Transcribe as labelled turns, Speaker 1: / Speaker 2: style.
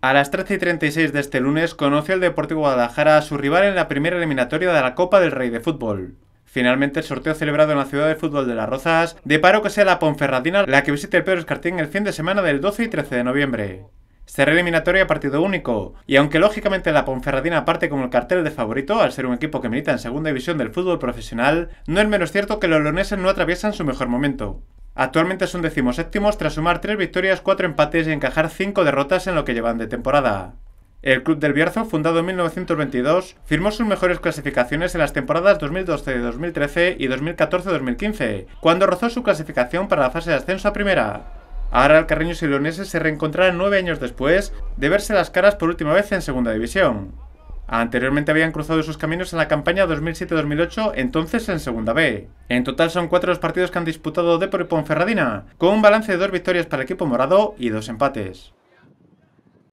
Speaker 1: A las 13 y 36 de este lunes conoce el Deportivo Guadalajara a su rival en la primera eliminatoria de la Copa del Rey de Fútbol. Finalmente, el sorteo celebrado en la ciudad de fútbol de Las Rozas deparó que sea la Ponferradina la que visite el Pedro Escartín el fin de semana del 12 y 13 de noviembre. Será eliminatoria partido único, y aunque lógicamente la Ponferradina parte como el cartel de favorito al ser un equipo que milita en segunda división del fútbol profesional, no es menos cierto que los leoneses no atraviesan su mejor momento. Actualmente son decimoséptimos tras sumar tres victorias, cuatro empates y encajar cinco derrotas en lo que llevan de temporada. El Club del Bierzo, fundado en 1922, firmó sus mejores clasificaciones en las temporadas 2012-2013 y 2014-2015, cuando rozó su clasificación para la fase de ascenso a primera. Ahora el Carreño y se reencontrará nueve años después de verse las caras por última vez en segunda división. Anteriormente habían cruzado sus caminos en la campaña 2007-2008, entonces en Segunda B. En total son cuatro los partidos que han disputado Depor y Ponferradina, con un balance de dos victorias para el equipo morado y dos empates.